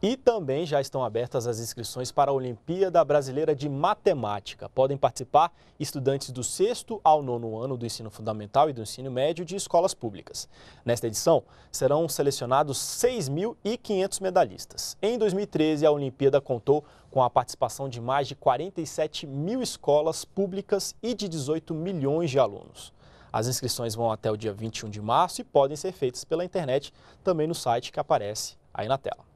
E também já estão abertas as inscrições para a Olimpíada Brasileira de Matemática. Podem participar estudantes do sexto ao nono ano do ensino fundamental e do ensino médio de escolas públicas. Nesta edição, serão selecionados 6.500 medalhistas. Em 2013, a Olimpíada contou com a participação de mais de 47 mil escolas públicas e de 18 milhões de alunos. As inscrições vão até o dia 21 de março e podem ser feitas pela internet, também no site que aparece aí na tela.